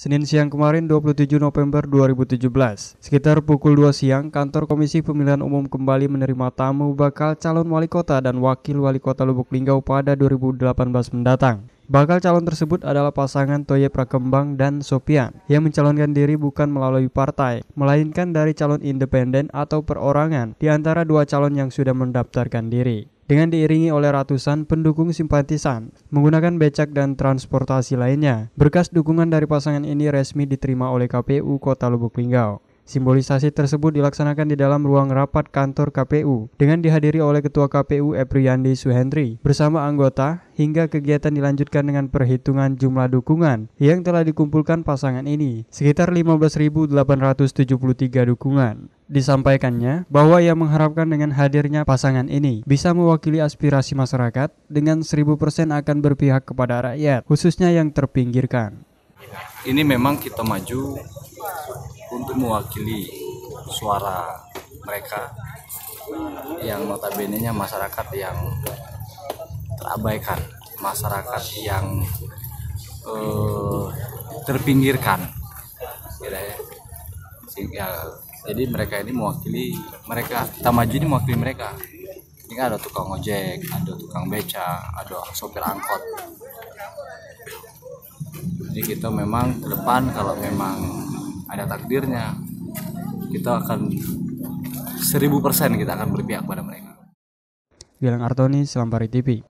Senin siang kemarin 27 November 2017. Sekitar pukul 2 siang, kantor Komisi Pemilihan Umum kembali menerima tamu bakal calon wali kota dan wakil wali kota Lubuk Linggau pada 2018 mendatang. Bakal calon tersebut adalah pasangan Toye Prakembang dan Sopian yang mencalonkan diri bukan melalui partai, melainkan dari calon independen atau perorangan di antara dua calon yang sudah mendaftarkan diri dengan diiringi oleh ratusan pendukung simpatisan menggunakan becak dan transportasi lainnya. Berkas dukungan dari pasangan ini resmi diterima oleh KPU Kota Lubuk Linggau. Simbolisasi tersebut dilaksanakan di dalam ruang rapat kantor KPU dengan dihadiri oleh Ketua KPU Epriyandi Suhendri bersama anggota hingga kegiatan dilanjutkan dengan perhitungan jumlah dukungan yang telah dikumpulkan pasangan ini, sekitar 15.873 dukungan. Disampaikannya bahwa ia mengharapkan dengan hadirnya pasangan ini bisa mewakili aspirasi masyarakat dengan 1000% akan berpihak kepada rakyat, khususnya yang terpinggirkan. Ini memang kita maju untuk mewakili suara mereka yang notabene-nya masyarakat yang terabaikan, masyarakat yang eh, terpinggirkan. Ya. ya, jadi mereka ini mewakili mereka kita maju ini mewakili mereka ini kan ada tukang ojek ada tukang beca ada sopir angkot jadi kita memang ke depan kalau memang ada takdirnya kita akan seribu persen kita akan berpihak pada mereka Gilang Artoni Selampari TV